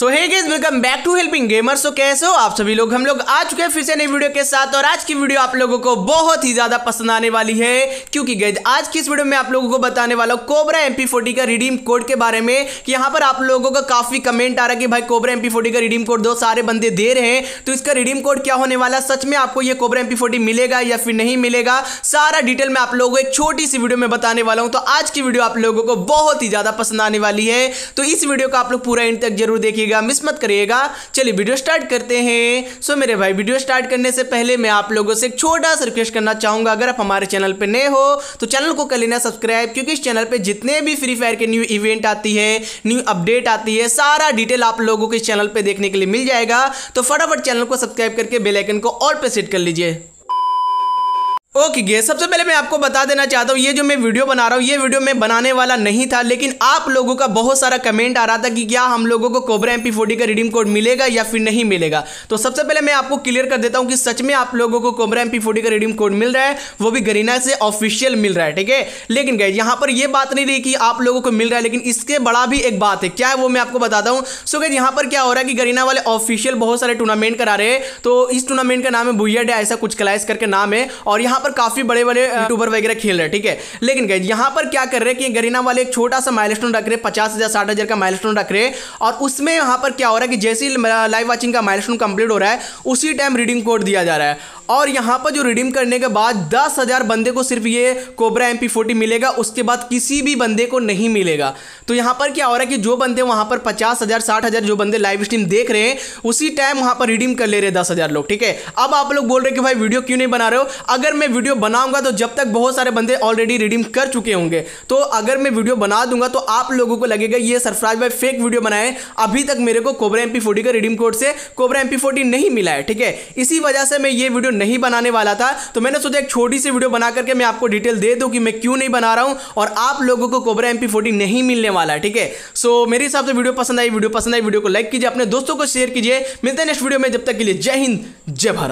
so hey guys welcome back to helping gamers तो कैसे हो आप सभी लोग हम लोग आ चुके हैं फिर से नई वीडियो के साथ और आज की वीडियो आप लोगों को बहुत ही ज्यादा पसंद आने वाली है क्योंकि गेज आज की इस वीडियो में आप लोगों को बताने वाला हूँ कोबरा एमपी फोर्टी का रिडीम कोड के बारे में कि यहाँ पर आप लोगों का काफी कमेंट आ रहा है कि भाई कोबरा एमपी फोर्टी का रिडीम कोड दो सारे बंदे दे रहे हैं तो इसका रिडीम कोड क्या होने वाला सच में आपको ये कोबरा एमपी फोर्टी मिलेगा या फिर नहीं मिलेगा सारा डिटेल में आप लोगों को एक छोटी सी वीडियो में बताने वाला हूँ तो आज की वीडियो आप लोगों को बहुत ही ज्यादा पसंद आने वाली है तो इस वीडियो को आप लोग पूरा इंड तक जरूर देखिएगा करिएगा मिस मत करिएगा चलिए वीडियो स्टार्ट करते हैं सो मेरे भाई वीडियो स्टार्ट करने से पहले मैं आप लोगों से एक छोटा सा रिक्वेस्ट करना चाहूंगा अगर आप हमारे चैनल पर नए हो तो चैनल को कर लेना सब्सक्राइब क्योंकि इस चैनल पर जितने भी फ्री फायर के न्यू इवेंट आती है न्यू अपडेट आती है सारा डिटेल आप लोगों को इस चैनल पर देखने के लिए मिल जाएगा तो फटाफट चैनल को सब्सक्राइब करके बेलाइकन को और पर सेट कर लीजिए ओके गए सबसे पहले मैं आपको बता देना चाहता हूँ ये जो मैं वीडियो बना रहा हूँ ये वीडियो मैं बनाने वाला नहीं था लेकिन आप लोगों का बहुत सारा कमेंट आ रहा था कि क्या हम लोगों को कोबरा एम पी का रिडीम कोड मिलेगा या फिर नहीं मिलेगा तो सबसे पहले मैं आपको क्लियर कर देता हूँ कि सच में आप लोगों को कोबरा एम पी का रिडीम कोड मिल रहा है वो भी गरीना से ऑफिशियल मिल रहा है ठीक है लेकिन गए यहाँ पर यह बात नहीं रही कि आप लोगों को मिल रहा है लेकिन इसके बड़ा भी एक बात है क्या है वो मैं आपको बताता हूँ सो गए यहाँ पर क्या हो रहा है कि गरीना वाले ऑफिशियल बहुत सारे टूर्नामेंट करा रहे हैं तो इस टूर्नामेंट का नाम है भुया डे ऐसा कुछ क्लाइस करके नाम है और यहाँ यहाँ पर काफी बड़े बड़े यूट्यूबर वगैरह खेल रहे हैं ठीक है लेकिन गई यहाँ पर क्या कर रहे हैं कि गरीना वाले एक छोटा सा माइल रख रहे पचास हज़ार साठ हज़ार का माइल रख रहे और उसमें यहाँ पर क्या हो रहा है कि जैसे ही लाइव वॉचिंग का माइल कंप्लीट हो रहा है उसी टाइम रीडिंग कोड दिया जा रहा है और यहां पर जो रिडीम करने के बाद दस हज़ार बंदे को सिर्फ ये कोबरा एम पी मिलेगा उसके बाद किसी भी बंदे को नहीं मिलेगा तो यहां पर क्या हो रहा है कि जो बंदे वहां पर पचास हज़ार साठ हज़ार जो बंदे लाइव स्ट्रीम देख रहे हैं उसी टाइम वहां पर रिडीम कर ले रहे दस हज़ार लोग ठीक है अब आप लोग बोल रहे कि भाई वीडियो क्यों नहीं बना रहे हो अगर मैं वीडियो बनाऊंगा तो जब तक बहुत सारे बंदे ऑलरेडी रिडीम कर चुके होंगे तो अगर मैं वीडियो बना दूंगा तो आप लोगों को लगेगा ये सरफराज भाई फेक वीडियो बनाए अभी तक मेरे को कोबरा एम का रिडीम कोड से कोबरा एम नहीं मिला है ठीक है इसी वजह से मैं ये वीडियो नहीं बनाने वाला था तो मैंने सोचा एक छोटी सी वीडियो बना करके मैं आपको डिटेल दे दूँ कि मैं क्यों नहीं बना रहा हूँ और आप लोगों को कोबरा एम नहीं मिलने वाला है ठीक है सो मेरे हिसाब से वीडियो पसंद आई वीडियो पसंद आई वीडियो को लाइक कीजिए अपने दोस्तों को शेयर कीजिए मिलते हैं नेक्स्ट वीडियो में जब तक के लिए जय हिंद जय भारत